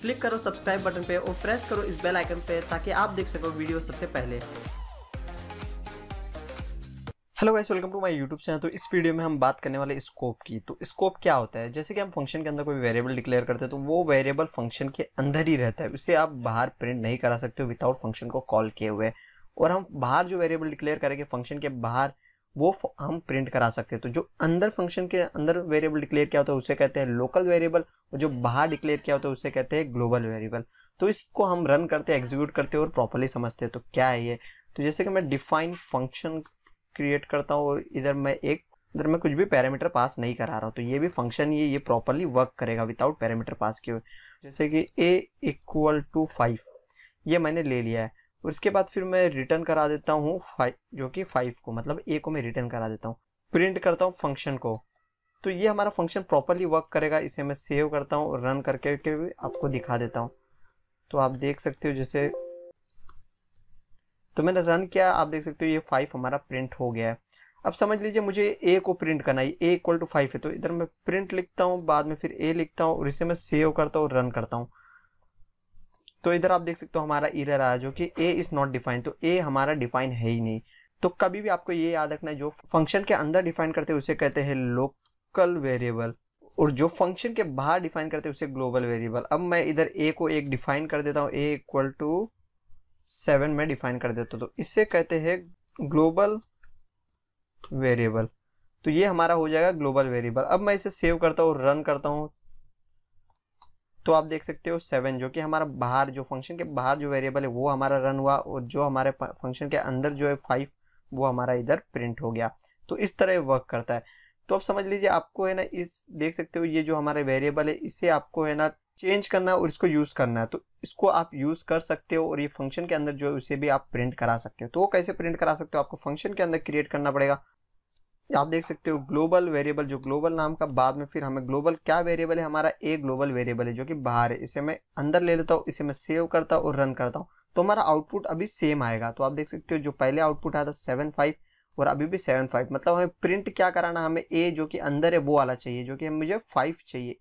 click करो subscribe button पे और प्रेस करो इस बेल आइकन पे ताकि आप देख सको वीडियो सबसे पहले hello guys welcome to my YouTube channel तो इस वीडियो में हम बात करने वाले स्कोप की तो स्कोप क्या होता है जैसे कि हम फंक्शन के अंदर कोई वेरिएबल डिक्लेयर करते हैं तो वो वेरिएबल फंक्शन के अंदर ही रहता है उसे आप बाहर प्रिंट नहीं करा सकते हो विदाउट फंक्शन को कॉल किए हुए और हम बाहर जो वेरिएबल डिक्लेयर करेंगे फंक्शन के बाहर वो हम प्रिंट करा सकते हैं तो जो अंदर फंक्शन के अंदर वेरिएबल डिक्लेयर किया होता है उसे कहते हैं लोकल वेरिएबल और जो बाहर डिक्लेयर किया होता है उसे कहते हैं ग्लोबल वेरिएबल तो इसको हम रन करते हैं एग्जीक्यूट करते हैं और प्रॉपरली समझते हैं तो क्या है ये तो जैसे कि मैं डिफाइन फंक्शन क्रिएट करता हूँ और इधर मैं एक इधर मैं कुछ भी पैरामीटर पास नहीं करा रहा हूँ तो ये भी फंक्शन ये ये प्रॉपरली वर्क करेगा विदाउट पैरामीटर पास किए जैसे कि ए इक्वल टू फाइव ये मैंने ले लिया है और इसके बाद फिर मैं रिटर्न करा देता हूँ फाइव जो कि फाइव को मतलब ए को मैं रिटर्न करा देता हूँ प्रिंट करता हूँ फंक्शन को तो ये हमारा फंक्शन प्रॉपरली वर्क करेगा इसे मैं सेव करता हूँ रन करके भी आपको दिखा देता हूँ तो आप देख सकते हो जैसे तो मैंने रन किया आप देख सकते हो ये फाइव हमारा प्रिंट हो गया है अब समझ लीजिए मुझे ए को प्रिंट करना है ए इक्वल टू फाइव है तो इधर मैं प्रिंट लिखता हूँ बाद में फिर ए लिखता हूँ और इसे मैं सेव करता हूँ रन करता हूँ तो इधर आप देख सकते हो हमारा इरर आया जो कि ए इज़ नॉट डिफाइंड तो ए हमारा डिफाइन है ही नहीं तो कभी भी आपको ये याद रखना है जो फंक्शन के अंदर डिफाइन करते हैं उसे कहते हैं लोक लोकल वेरिएबल और जो फंक्शन के बाहर डिफाइन करते हैं उसे ग्लोबल वेरिएबल अब मैं इधर ए को एक डिफाइन कर देता हूँ ए इक्वल टू सेवन में डिफाइन कर देता हूँ तो इसे कहते हैं ग्लोबल वेरिएबल तो ये हमारा हो जाएगा ग्लोबल वेरिएबल अब मैं इसे सेव करता हूँ रन करता हूँ तो आप देख सकते हो सेवन जो कि हमारा बाहर जो फंक्शन के बाहर जो वेरिएबल है वो हमारा रन हुआ और जो हमारे फंक्शन के अंदर जो है फाइव वो हमारा इधर प्रिंट हो गया तो इस तरह वर्क करता है तो आप समझ लीजिए आपको है ना इस देख सकते हो ये जो हमारे वेरिएबल है इसे आपको है ना चेंज करना है और इसको यूज़ करना है तो इसको आप यूज़ कर सकते हो और ये फंक्शन के अंदर जो है उसे भी आप प्रिंट करा सकते हो तो वो कैसे प्रिंट करा सकते हो आपको फंक्शन के अंदर क्रिएट करना पड़ेगा आप देख सकते हो ग्लोबल वेरिएबल जो ग्लोबल नाम का बाद में फिर हमें ग्लोबल क्या वेरिएबल है हमारा ए ग्लोबल वेरिएबल है जो कि बाहर है इसे मैं अंदर ले लेता हूँ इसे मैं सेव करता हूँ और रन करता हूँ तो हमारा आउटपुट अभी सेम आएगा तो आप देख सकते हो जो पहले आउटपुट आया था सेवन फाइव और अभी भी सेवन फाइव मतलब हमें प्रिंट क्या कराना हमें ए जो कि अंदर है वो वाला चाहिए जो कि मुझे फाइव चाहिए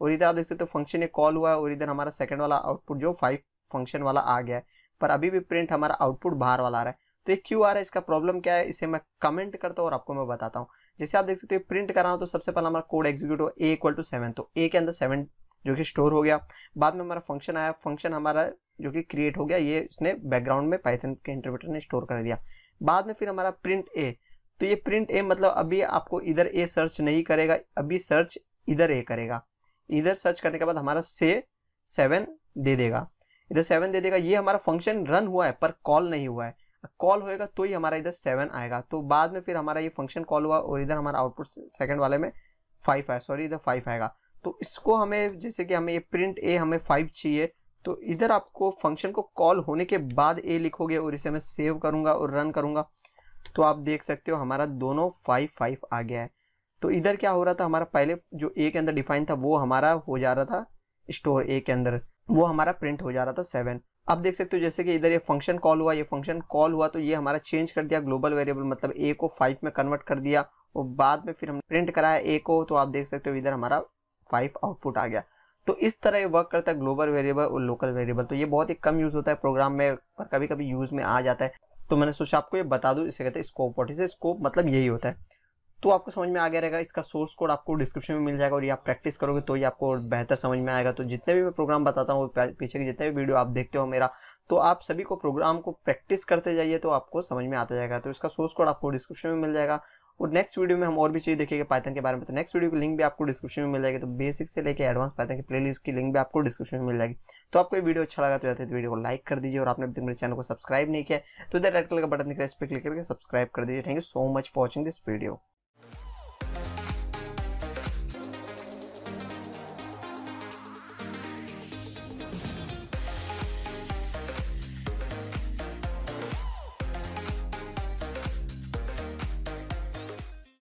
और इधर आप देख सकते हो तो फंक्शन ये कॉल हुआ है और इधर हमारा सेकंड वाला आउटपुट जो फाइव फंक्शन वाला आ गया है पर अभी भी प्रिंट हमारा आउटपुट बाहर वाला आ रहा है तो ये क्यों आ रहा है इसका प्रॉब्लम क्या है इसे मैं कमेंट करता हूँ और आपको मैं बताता हूँ जैसे आप देख सकते हो तो प्रिंट कराना तो सबसे पहले हमारा कोड एग्जीक्यूट हुआ ए इक्वल टू सेवन तो ए के अंदर सेवन जो कि स्टोर हो गया बाद में हमारा फंक्शन आया फंक्शन हमारा जो कि क्रिएट हो गया ये इसने बैकग्राउंड में पाइथन के इंटरप्रेटर ने स्टोर कर दिया बाद में फिर हमारा प्रिंट ए तो ये प्रिंट ए मतलब अभी आपको इधर ए सर्च नहीं करेगा अभी सर्च इधर ए करेगा इधर सर्च करने के बाद हमारा से सेवन दे देगा इधर सेवन दे देगा ये हमारा फंक्शन रन हुआ है पर कॉल नहीं हुआ है कॉल होएगा तो ही हमारा इधर सेवन आएगा तो बाद में फिर हमारा ये फंक्शन कॉल हुआ और इधर हमारा आउटपुट सेकंड वाले में फाइव आया सॉरी इधर फाइव आएगा तो इसको हमें जैसे कि हमें ये प्रिंट ए हमें फाइव चाहिए तो इधर आपको फंक्शन को कॉल होने के बाद ए लिखोगे और इसे मैं सेव करूंगा और रन करूंगा तो आप देख सकते हो हमारा दोनों फाइव फाइव आ गया है तो इधर क्या हो रहा था हमारा पहले जो ए के अंदर डिफाइन था वो हमारा हो जा रहा था स्टोर ए के अंदर वो हमारा प्रिंट हो जा रहा था सेवन आप देख सकते हो जैसे कि इधर ये फंक्शन कॉल हुआ ये फंक्शन कॉल हुआ तो ये हमारा चेंज कर दिया ग्लोबल वेरिएबल मतलब ए को फाइव में कन्वर्ट कर दिया और बाद में फिर हम प्रिंट कराया ए को तो आप देख सकते हो इधर हमारा फाइव आउटपुट आ गया तो इस तरह ये वर्क करता है ग्लोबल वेरिएबल और लोकल वेरिएबल तो ये बहुत ही कम यूज़ होता है प्रोग्राम में और कभी कभी यूज़ में आ जाता है तो मैंने सोचा आपको ये बता दूँ इसे कहते हैं स्कोप वॉट इसे स्कोप मतलब यही होता है तो आपको समझ में आ गया रहेगा इसका सोर्स कोड आपको डिस्क्रिप्शन में मिल जाएगा और ये आप प्रैक्टिस करोगे तो ये आपको बेहतर समझ में आएगा तो जितने भी मैं प्रोग्राम बताता हूँ पीछे के जितने भी वीडियो आप देखते हो मेरा तो आप सभी को प्रोग्राम को प्रैक्टिस करते जाइए तो आपको समझ में आता जाएगा तो इसका सोर्स कोड आपको डिस्क्रिप्शन में मिल जाएगा और नेक्स्ट वीडियो में हम और भी चीज़ देखेंगे पाइथन के बारे में तो नेक्स्ट वीडियो की लिंक भी आपको डिस्क्रिप्शन में मिल जाएगी तो बेसिक से लेकर एडवांस पाइथन की प्लेलिस्ट की लिंक भी आपको डिस्क्रिप्शन में मिल जाएगी तो आपको ये वीडियो अच्छा लगा तो जाते वीडियो को लाइक कर दीजिए और आपने अभी तक मेरे चैनल को सब्सक्राइब नहीं किया तो इधर रेड कलर का बटन दिख रहा है इस पर क्लिक करके सब्सक्राइब कर दीजिए thank you so much for watching this video